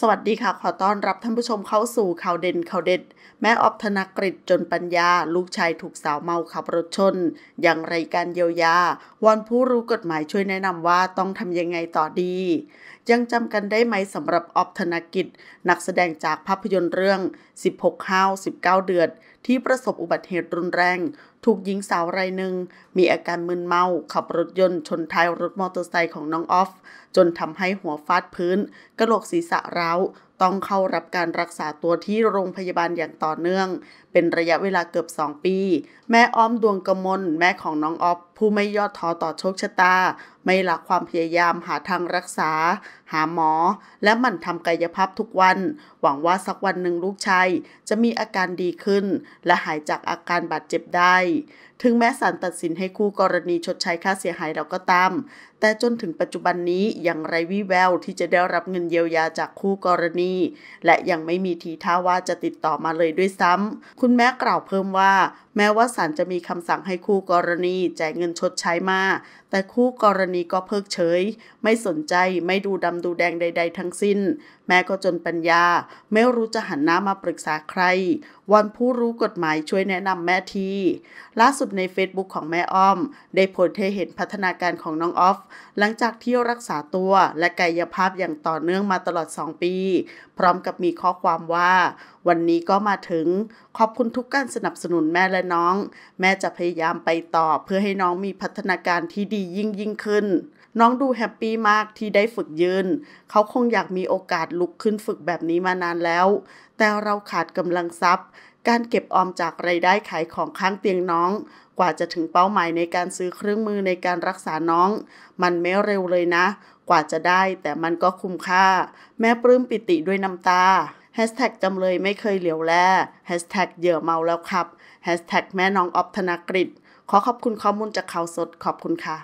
สวัสดีค่ะขอต้อนรับท่านผู้ชมเข้าสู่ข่าวเด่นข่าวเด็ด แม่ออบธนกฤษจนปัญญา ลูกชายถูกสาวเมาขับรถชน อย่างไรการเยียวยาวอนผู้รู้กฎหมายช่วยแนะนำว่าต้องทำยังไงต่อดียังจำกันได้ไหมสำหรับออฟธนกิจ นักแสดงจากภาพยนตร์เรื่อง 16ห้าว 19 เดือด ที่ประสบอุบัติเหตุรุนแรง ถูกหญิงสาวรายหนึ่งมีอาการมึนเมาขับรถยนต์ชนท้ายรถมอเตอร์ไซค์ของน้องออฟ จนทำให้หัวฟาดพื้นกระโหลกศีรษะร้าวต้องเข้ารับการรักษาตัวที่โรงพยาบาลอย่างต่อเนื่อง เป็นระยะเวลาเกือบ2ปี แม่อ้อมดวงกมลแม่ของน้องออฟ ผู้ไม่ย่อท้อต่อโชคชะตา ไม่ละความพยายามหาทางรักษา หาหมอ และหมั่นทำกายภาพทุกวัน หวังว่าสักวันหนึ่งลูกชายจะมีอาการดีขึ้น และหายจากอาการบาดเจ็บได้ถึงแม้ศาลตัดสินให้คู่กรณีชดใช้ค่าเสียหายเราก็ตาม แต่จนถึงปัจจุบันนี้ยังไรวี่แววที่จะได้รับเงินเยียวยาจากคู่กรณี และยังไม่มีทีท่าว่าจะติดต่อมาเลยด้วยซ้ำคุณแม่กล่าวเพิ่มว่า แม้ว่าศาลจะมีคำสั่งให้คู่กรณีจ่ายเงินชดใช้มา แต่คู่กรณีก็เพิกเฉย ไม่สนใจไม่ดูดำดูแดงใดๆทั้งสิ้น แม่ก็จนปัญญา ไม่รู้จะหันหน้ามาปรึกษาใครวันผู้รู้กฎหมายช่วยแนะนำแม่ทีล่าสุดใน Facebook ของแม่อ้อม ได้โพสต์เห็นพัฒนาการของน้องออฟ หลังจากที่รักษาตัวและกายภาพอย่างต่อเนื่องมาตลอด 2 ปี พร้อมกับมีข้อความว่า วันนี้ก็มาถึง ขอบคุณทุกการสนับสนุนแม่และน้อง แม่จะพยายามไปต่อเพื่อให้น้องมีพัฒนาการที่ดียิ่งยิ่งขึ้น น้องดูแฮปปี้มากที่ได้ฝึกยืน เขาคงอยากมีโอกาสลุกขึ้นฝึกแบบนี้มานานแล้วแต่เราขาดกำลังทรัพย์ การเก็บออมจากไรายได้ขายของข้างเตียงน้อง กว่าจะถึงเป้าหมายในการซื้อเครื่องมือในการรักษาน้อง มันไม่เร็วเลยนะ กว่าจะได้แต่มันก็คุ้มค่า แม่ปลื้มปิติด้วยน้ำตาแฮชแท็กจำเลยไม่เคยเหลียวแลแฮชแท็กเหยื่อเมาแล้วครับแฮชแท็กแม่น้องออฟธนกฤษขอขอบคุณข้อมูลจากข่าวสดขอบคุณค่ะ